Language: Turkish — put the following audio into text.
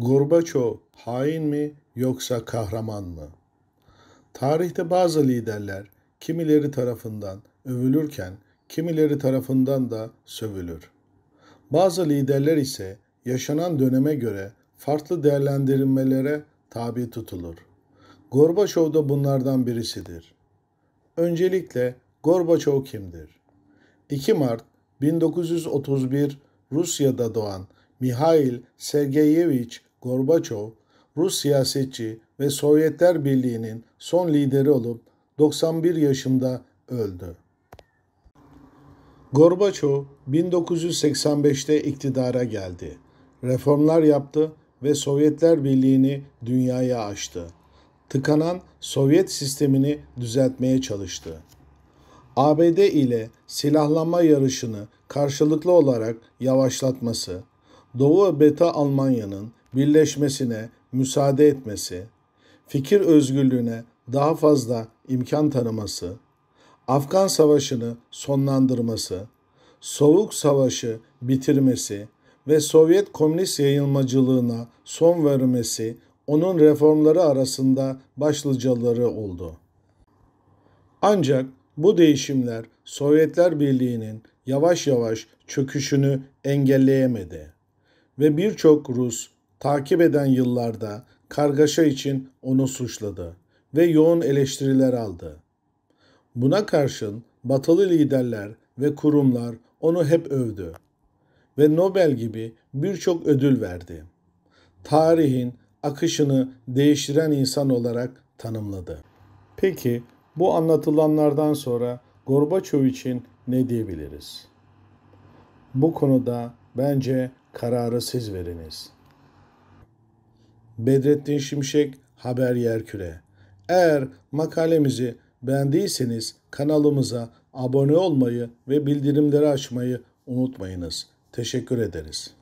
Gorbaçov hain mi yoksa kahraman mı? Tarihte bazı liderler kimileri tarafından övülürken kimileri tarafından da sövülür. Bazı liderler ise yaşanan döneme göre farklı değerlendirilmelere tabi tutulur. Gorbaçov da bunlardan birisidir. Öncelikle Gorbaçov kimdir? 2 Mart 1931 Rusya'da doğan Mihail Sergeyeviç Gorbaçov, Rus siyasetçi ve Sovyetler Birliği'nin son lideri olup 91 yaşında öldü. Gorbaçov 1985'te iktidara geldi. Reformlar yaptı ve Sovyetler Birliği'ni dünyaya açtı. Tıkanan Sovyet sistemini düzeltmeye çalıştı. ABD ile silahlanma yarışını karşılıklı olarak yavaşlatması, Doğu ve Beta Almanya'nın birleşmesine müsaade etmesi, fikir özgürlüğüne daha fazla imkan tanıması, Afgan Savaşı'nı sonlandırması, Soğuk Savaşı bitirmesi ve Sovyet komünist yayılmacılığına son vermesi onun reformları arasında başlıcaları oldu. Ancak bu değişimler Sovyetler Birliği'nin yavaş yavaş çöküşünü engelleyemedi ve birçok Rus takip eden yıllarda kargaşa için onu suçladı ve yoğun eleştiriler aldı. Buna karşın batılı liderler ve kurumlar onu hep övdü ve Nobel gibi birçok ödül verdi. Tarihin akışını değiştiren insan olarak tanımladı. Peki bu anlatılanlardan sonra Gorbaçov için ne diyebiliriz? Bu konuda bence kararı siz veriniz.'' Bedrettin Şimşek Haber Yerküre. Eğer makalemizi beğendiyseniz kanalımıza abone olmayı ve bildirimleri açmayı unutmayınız. Teşekkür ederiz.